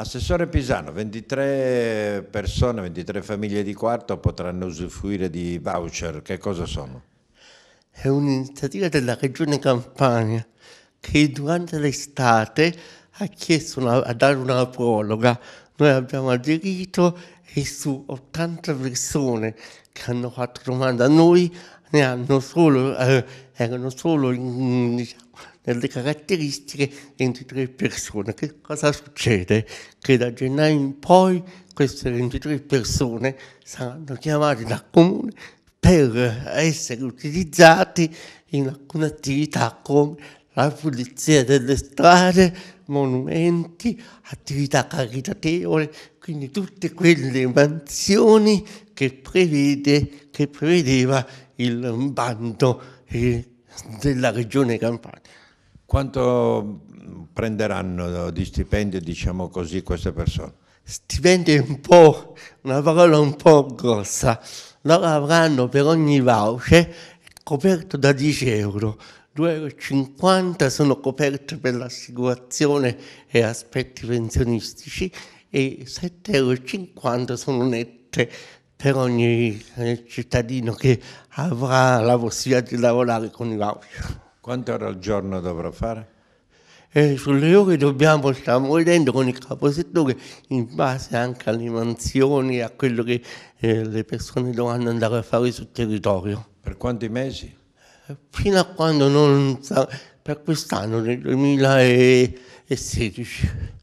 Assessore Pisano, 23 persone, 23 famiglie di quarto potranno usufruire di voucher, che cosa sono? È un'iniziativa della Regione Campania che durante l'estate ha chiesto una, a dare una prologa noi abbiamo aderito e su 80 persone che hanno fatto domanda a noi ne hanno solo, eh, erano solo diciamo, nelle caratteristiche 23 persone. Che cosa succede? Che da gennaio in poi queste 23 persone saranno chiamate dal comune per essere utilizzate in alcune attività come alla pulizia delle strade, monumenti, attività caritatevole, quindi tutte quelle mansioni che, prevede, che prevedeva il bando eh, della regione Campania. Quanto prenderanno di stipendio, diciamo così, queste persone? Stipendio è un po', una parola un po' grossa. Loro avranno per ogni voucher coperto da 10 euro, 2,50 euro sono coperte per l'assicurazione e aspetti pensionistici e 7,50 euro sono nette per ogni eh, cittadino che avrà la possibilità di lavorare con i voucher. Quante ore al giorno dovrò fare? eh, sulle ore dobbiamo stiamo muovendo con il caposettore in base anche alle mansioni, a quello che eh, le persone dovranno andare a fare sul territorio. Per quanti mesi? Eh, fino a quando non... per quest'anno, nel 2016.